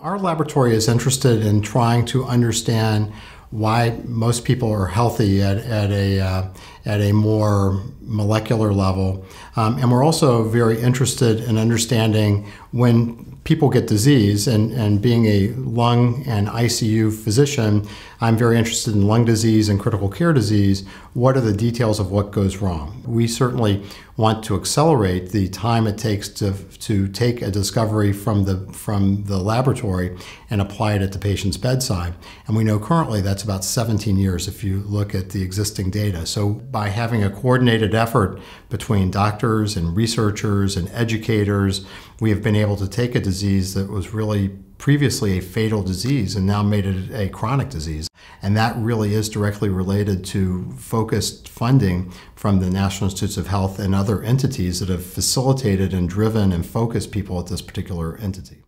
Our laboratory is interested in trying to understand why most people are healthy at, at, a, uh, at a more molecular level. Um, and we're also very interested in understanding when people get disease, and, and being a lung and ICU physician, I'm very interested in lung disease and critical care disease. What are the details of what goes wrong? We certainly want to accelerate the time it takes to, to take a discovery from the, from the laboratory and apply it at the patient's bedside. And we know currently that's about 17 years if you look at the existing data. So by having a coordinated effort between doctors and researchers and educators, we have been able to take a disease disease that was really previously a fatal disease and now made it a chronic disease. And that really is directly related to focused funding from the National Institutes of Health and other entities that have facilitated and driven and focused people at this particular entity.